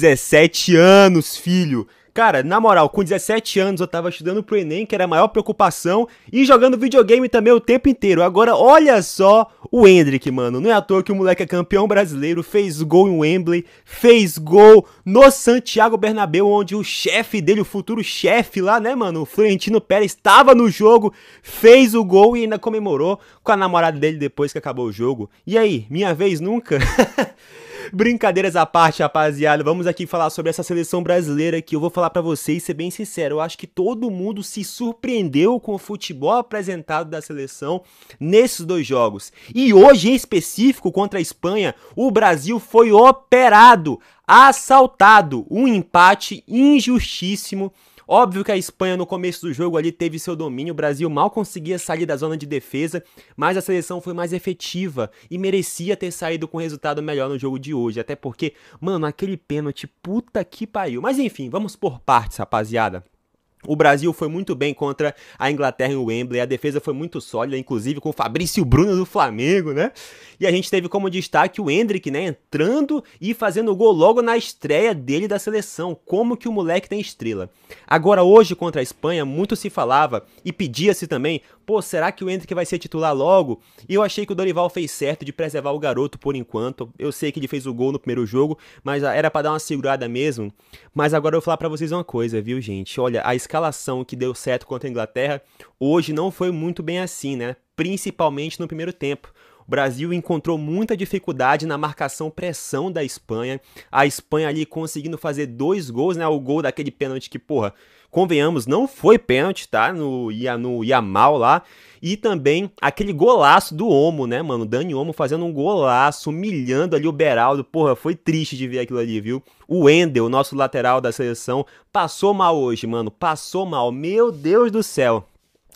17 anos, filho. Cara, na moral, com 17 anos eu tava estudando pro Enem, que era a maior preocupação, e jogando videogame também o tempo inteiro. Agora, olha só o Hendrick, mano. Não é à toa que o moleque é campeão brasileiro, fez gol em Wembley, fez gol no Santiago Bernabéu, onde o chefe dele, o futuro chefe lá, né, mano, o Florentino Pérez, estava no jogo, fez o gol e ainda comemorou com a namorada dele depois que acabou o jogo. E aí, minha vez nunca? Brincadeiras à parte, rapaziada. Vamos aqui falar sobre essa seleção brasileira que eu vou falar para vocês, ser bem sincero. Eu acho que todo mundo se surpreendeu com o futebol apresentado da seleção nesses dois jogos. E hoje, em específico, contra a Espanha, o Brasil foi operado, assaltado. Um empate injustíssimo Óbvio que a Espanha no começo do jogo ali teve seu domínio, o Brasil mal conseguia sair da zona de defesa, mas a seleção foi mais efetiva e merecia ter saído com resultado melhor no jogo de hoje, até porque, mano, aquele pênalti, puta que pariu. Mas enfim, vamos por partes, rapaziada. O Brasil foi muito bem contra a Inglaterra em Wembley, a defesa foi muito sólida, inclusive com o Fabrício Bruno do Flamengo, né? E a gente teve como destaque o Hendrick, né, entrando e fazendo o gol logo na estreia dele da seleção. Como que o moleque tem estrela. Agora hoje contra a Espanha, muito se falava e pedia-se também, pô, será que o Hendrick vai ser titular logo? E eu achei que o Dorival fez certo de preservar o garoto por enquanto. Eu sei que ele fez o gol no primeiro jogo, mas era para dar uma segurada mesmo. Mas agora eu vou falar para vocês uma coisa, viu, gente? Olha, a escalação que deu certo contra a Inglaterra hoje não foi muito bem assim, né? Principalmente no primeiro tempo. O Brasil encontrou muita dificuldade na marcação pressão da Espanha. A Espanha ali conseguindo fazer dois gols, né? O gol daquele pênalti que, porra, convenhamos, não foi pênalti, tá? No, no lá. E também aquele golaço do Omo, né, mano? Dani Omo fazendo um golaço, humilhando ali o Beraldo. Porra, foi triste de ver aquilo ali, viu? O Wendel, nosso lateral da seleção, passou mal hoje, mano. Passou mal. Meu Deus do céu.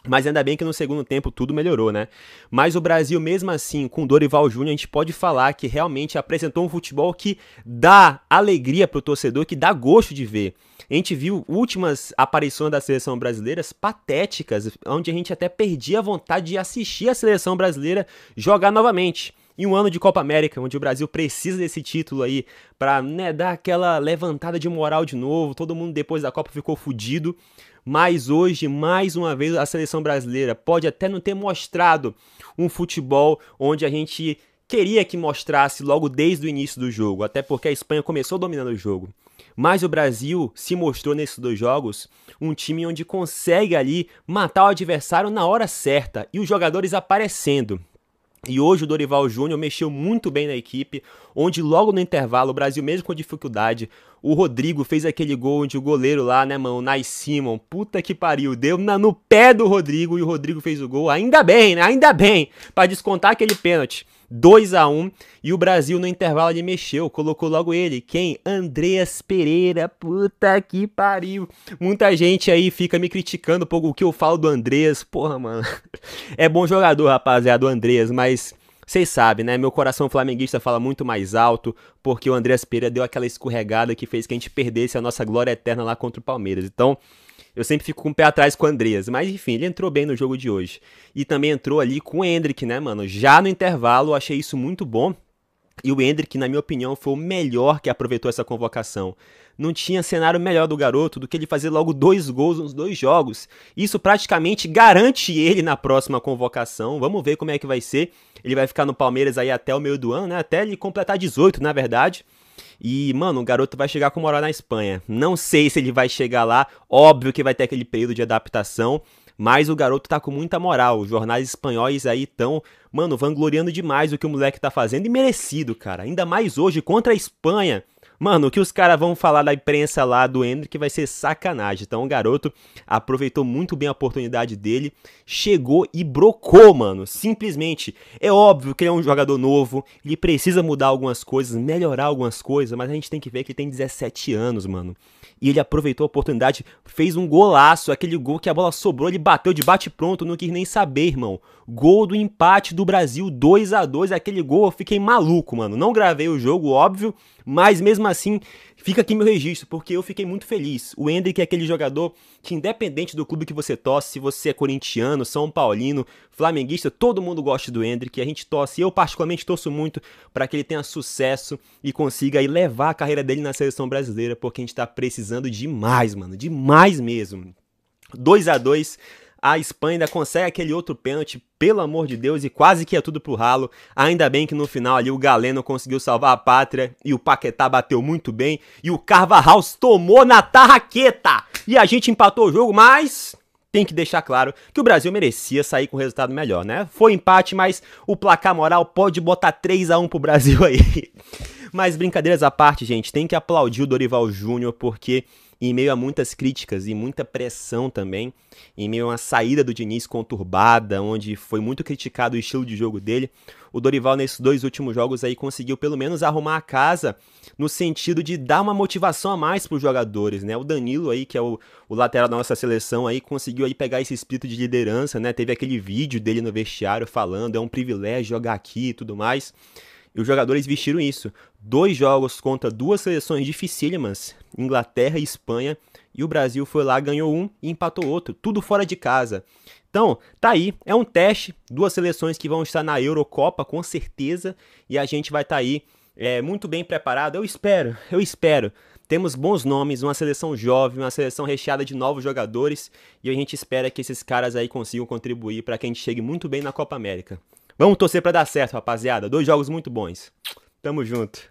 Mas ainda bem que no segundo tempo tudo melhorou, né? Mas o Brasil, mesmo assim, com Dorival Júnior, a gente pode falar que realmente apresentou um futebol que dá alegria pro torcedor, que dá gosto de ver. A gente viu últimas aparições da seleção brasileira patéticas, onde a gente até perdia a vontade de assistir a seleção brasileira jogar novamente. Em um ano de Copa América, onde o Brasil precisa desse título aí para né, dar aquela levantada de moral de novo, todo mundo depois da Copa ficou fudido. Mas hoje, mais uma vez, a seleção brasileira pode até não ter mostrado um futebol onde a gente queria que mostrasse logo desde o início do jogo, até porque a Espanha começou dominando o jogo. Mas o Brasil se mostrou nesses dois jogos um time onde consegue ali matar o adversário na hora certa e os jogadores aparecendo. E hoje o Dorival Júnior mexeu muito bem na equipe, onde logo no intervalo, o Brasil mesmo com dificuldade, o Rodrigo fez aquele gol onde o goleiro lá, né, mano, o Nai Simon, puta que pariu, deu na, no pé do Rodrigo e o Rodrigo fez o gol, ainda bem, né, ainda bem, para descontar aquele pênalti. 2 a 1 e o Brasil no intervalo de mexeu, colocou logo ele, quem? Andreas Pereira, puta que pariu. Muita gente aí fica me criticando por o que eu falo do Andreas, porra, mano. É bom jogador, rapaziada, o Andreas, mas vocês sabem, né? Meu coração flamenguista fala muito mais alto, porque o Andreas Pereira deu aquela escorregada que fez que a gente perdesse a nossa glória eterna lá contra o Palmeiras. Então, eu sempre fico com o pé atrás com o Andreas. Mas enfim, ele entrou bem no jogo de hoje. E também entrou ali com o Hendrick, né, mano? Já no intervalo, eu achei isso muito bom. E o Hendrick, na minha opinião, foi o melhor que aproveitou essa convocação. Não tinha cenário melhor do garoto do que ele fazer logo dois gols nos dois jogos. Isso praticamente garante ele na próxima convocação. Vamos ver como é que vai ser. Ele vai ficar no Palmeiras aí até o meio do ano, né? Até ele completar 18, na verdade. E, mano, o garoto vai chegar com moral na Espanha. Não sei se ele vai chegar lá, óbvio que vai ter aquele período de adaptação, mas o garoto tá com muita moral. Os jornais espanhóis aí estão, mano, vangloriando demais o que o moleque tá fazendo e merecido, cara. Ainda mais hoje contra a Espanha, Mano, o que os caras vão falar da imprensa lá do Hendrick vai ser sacanagem. Então o garoto aproveitou muito bem a oportunidade dele, chegou e brocou, mano. Simplesmente. É óbvio que ele é um jogador novo, ele precisa mudar algumas coisas, melhorar algumas coisas, mas a gente tem que ver que ele tem 17 anos, mano. E ele aproveitou a oportunidade, fez um golaço, aquele gol que a bola sobrou, ele bateu de bate pronto, não quis nem saber, irmão. Gol do empate do Brasil, 2 a 2 aquele gol, eu fiquei maluco, mano. Não gravei o jogo, óbvio, mas mesmo assim, fica aqui meu registro, porque eu fiquei muito feliz. O Hendrick é aquele jogador que, independente do clube que você torce, se você é corintiano, São Paulino, flamenguista, todo mundo gosta do Hendrick. A gente torce, eu particularmente torço muito para que ele tenha sucesso e consiga aí, levar a carreira dele na seleção brasileira, porque a gente está precisando demais, mano. Demais mesmo. 2 a 2 a Espanha ainda consegue aquele outro pênalti, pelo amor de Deus, e quase que é tudo pro ralo. Ainda bem que no final ali o Galeno conseguiu salvar a pátria e o Paquetá bateu muito bem. E o Carvajal tomou na tarraqueta! E a gente empatou o jogo, mas tem que deixar claro que o Brasil merecia sair com um resultado melhor, né? Foi empate, mas o placar moral pode botar 3 a 1 pro Brasil aí. Mas brincadeiras à parte, gente, tem que aplaudir o Dorival Júnior porque em meio a muitas críticas e muita pressão também, em meio a uma saída do Diniz conturbada, onde foi muito criticado o estilo de jogo dele, o Dorival nesses dois últimos jogos aí conseguiu pelo menos arrumar a casa no sentido de dar uma motivação a mais para os jogadores, né? O Danilo aí, que é o, o, lateral da nossa seleção aí, conseguiu aí pegar esse espírito de liderança, né? Teve aquele vídeo dele no vestiário falando, é um privilégio jogar aqui e tudo mais. E os jogadores vestiram isso. Dois jogos contra duas seleções dificílimas, Inglaterra e Espanha, e o Brasil foi lá, ganhou um e empatou outro, tudo fora de casa. Então, tá aí, é um teste, duas seleções que vão estar na Eurocopa com certeza, e a gente vai estar tá aí é, muito bem preparado, eu espero, eu espero. Temos bons nomes, uma seleção jovem, uma seleção recheada de novos jogadores, e a gente espera que esses caras aí consigam contribuir para que a gente chegue muito bem na Copa América. Vamos torcer para dar certo, rapaziada. Dois jogos muito bons. Tamo junto.